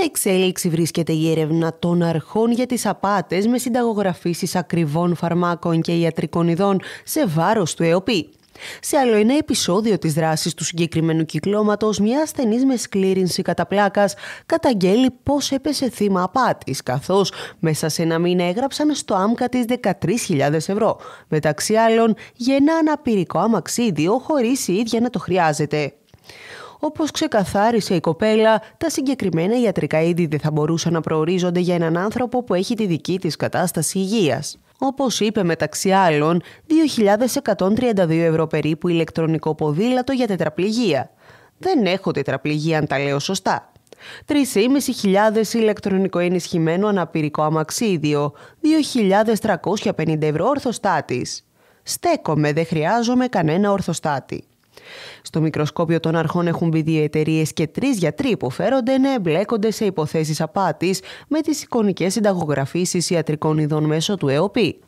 σε εξέλιξη βρίσκεται η έρευνα των αρχών για τις απάτες με συνταγογραφήσεις ακριβών φαρμάκων και ιατρικών ειδών σε βάρος του ΕΟΠΗ. Σε άλλο ένα επεισόδιο της δράσης του συγκεκριμένου κυκλώματος, μια ασθενής με σκλήρινση κατά πλάκας καταγγέλει πώς έπεσε θύμα απάτης, καθώς μέσα σε ένα μήνα έγραψαν στο άμκα της 13.000 ευρώ, μεταξύ άλλων για ένα αναπηρικό αμαξίδιο χωρίς η ίδια να το χρειάζεται. Όπως ξεκαθάρισε η κοπέλα, τα συγκεκριμένα ιατρικά είδη δεν θα μπορούσαν να προορίζονται για έναν άνθρωπο που έχει τη δική της κατάσταση υγείας. Όπως είπε μεταξύ άλλων, 2.132 ευρώ περίπου ηλεκτρονικό ποδήλατο για τετραπληγία. Δεν έχω τετραπληγία, αν τα λέω σωστά. 3.500 ηλεκτρονικό ενισχυμένο αναπηρικό αμαξίδιο, 2.350 ευρώ ορθοστάτης. Στέκομαι, δεν χρειάζομαι κανένα ορθοστάτη. Στο μικροσκόπιο των αρχών έχουν μπει δύο εταιρείες και τρεις γιατροί φέρονται να εμπλέκονται σε υποθέσεις απάτης με τις εικονικές συνταγογραφήσεις ιατρικών ειδών μέσω του ΕΟΠΗ.